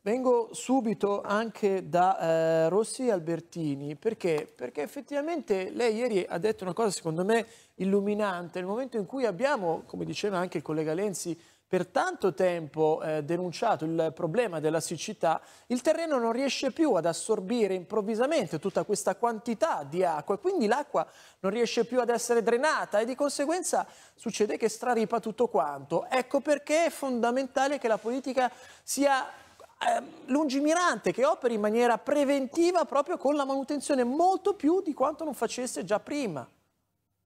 Vengo subito anche da eh, Rossi Albertini, perché? Perché effettivamente lei ieri ha detto una cosa secondo me illuminante, nel momento in cui abbiamo, come diceva anche il collega Lenzi, per tanto tempo eh, denunciato il problema della siccità, il terreno non riesce più ad assorbire improvvisamente tutta questa quantità di acqua e quindi l'acqua non riesce più ad essere drenata e di conseguenza succede che straripa tutto quanto. Ecco perché è fondamentale che la politica sia Ehm, lungimirante che opera in maniera preventiva proprio con la manutenzione molto più di quanto non facesse già prima.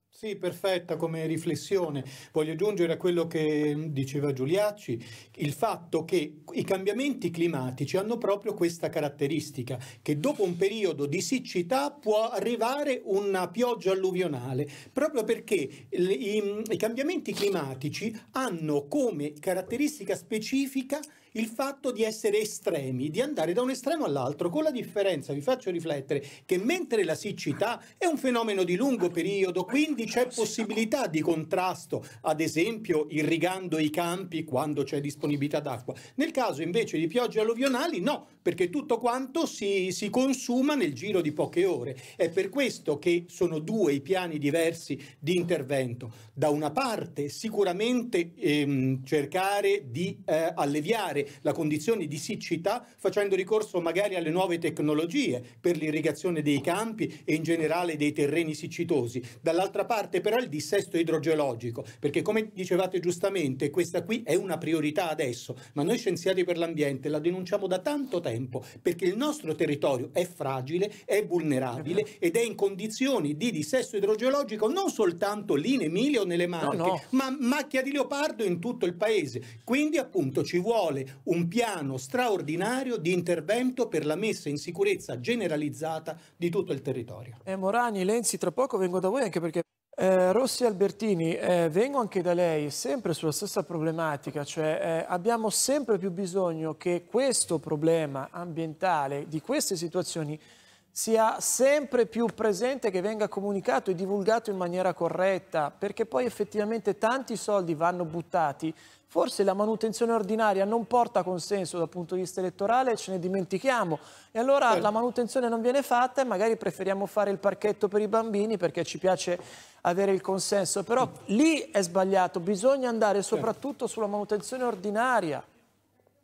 Sì, perfetta come riflessione. Voglio aggiungere a quello che diceva Giuliacci, il fatto che i cambiamenti climatici hanno proprio questa caratteristica, che dopo un periodo di siccità può arrivare una pioggia alluvionale, proprio perché i cambiamenti climatici hanno come caratteristica specifica il fatto di essere estremi, di andare da un estremo all'altro, con la differenza, vi faccio riflettere, che mentre la siccità è un fenomeno di lungo periodo, quindi c'è possibilità di contrasto, ad esempio irrigando i campi quando c'è disponibilità d'acqua. Nel caso invece di piogge alluvionali, no, perché tutto quanto si, si consuma nel giro di poche ore. È per questo che sono due i piani diversi di intervento. Da una parte sicuramente ehm, cercare di eh, alleviare la condizione di siccità facendo ricorso magari alle nuove tecnologie per l'irrigazione dei campi e in generale dei terreni siccitosi. Dall'altra parte però il dissesto idrogeologico, perché come dicevate giustamente questa qui è una priorità adesso, ma noi scienziati per l'ambiente la denunciamo da tanto tempo tempo, perché il nostro territorio è fragile, è vulnerabile ed è in condizioni di dissesto idrogeologico non soltanto lì in Emilia o nelle Marche, no, no. ma macchia di leopardo in tutto il paese. Quindi appunto ci vuole un piano straordinario di intervento per la messa in sicurezza generalizzata di tutto il territorio. E eh, Morani, Lenzi, tra poco vengo da voi anche perché... Eh, Rossi Albertini, eh, vengo anche da lei, sempre sulla stessa problematica, cioè eh, abbiamo sempre più bisogno che questo problema ambientale, di queste situazioni, sia sempre più presente, che venga comunicato e divulgato in maniera corretta, perché poi effettivamente tanti soldi vanno buttati Forse la manutenzione ordinaria non porta consenso dal punto di vista elettorale, ce ne dimentichiamo. E allora certo. la manutenzione non viene fatta e magari preferiamo fare il parchetto per i bambini perché ci piace avere il consenso. Però lì è sbagliato, bisogna andare certo. soprattutto sulla manutenzione ordinaria.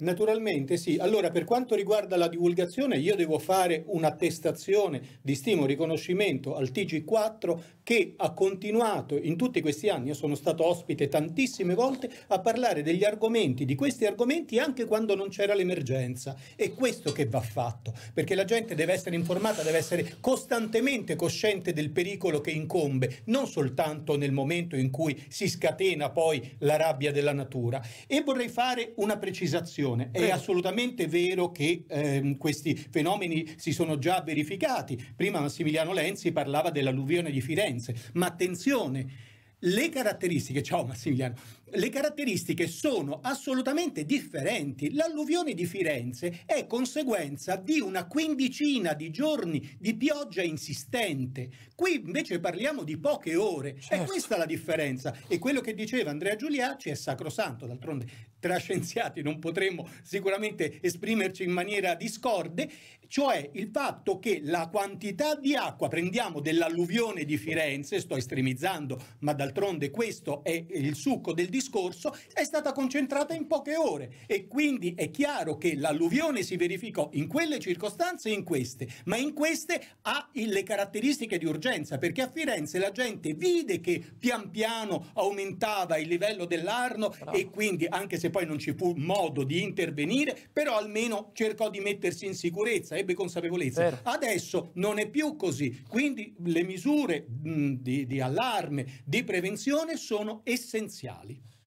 Naturalmente sì. Allora, per quanto riguarda la divulgazione, io devo fare un'attestazione di stimo riconoscimento al TG4 che ha continuato in tutti questi anni, io sono stato ospite tantissime volte, a parlare degli argomenti, di questi argomenti anche quando non c'era l'emergenza. È questo che va fatto, perché la gente deve essere informata, deve essere costantemente cosciente del pericolo che incombe, non soltanto nel momento in cui si scatena poi la rabbia della natura. E vorrei fare una precisazione ragione. È assolutamente vero che ehm, questi fenomeni si sono già verificati. Prima Massimiliano Lenzi parlava dell'alluvione di Firenze, ma attenzione, le caratteristiche, ciao Massimiliano, le caratteristiche sono assolutamente differenti. L'alluvione di Firenze è conseguenza di una quindicina di giorni di pioggia insistente. Qui invece parliamo di poche ore. Certo. È questa la differenza. E quello che diceva Andrea Giuliacci è sacrosanto. D'altronde, tra scienziati non potremmo sicuramente esprimerci in maniera discorde, cioè il fatto che la quantità di acqua, prendiamo dell'alluvione di Firenze, sto estremizzando, ma d'altronde questo è il succo del discorso, scorso è stata concentrata in poche ore e quindi è chiaro che l'alluvione si verificò in quelle circostanze e in queste, ma in queste ha le caratteristiche di urgenza perché a Firenze la gente vide che pian piano aumentava il livello dell'Arno Bravo. e quindi anche se poi non ci fu modo di intervenire, però almeno cercò di mettersi in sicurezza, ebbe consapevolezza. Vero. Adesso non è più così, quindi le misure mh, di, di allarme, di prevenzione sono essenziali.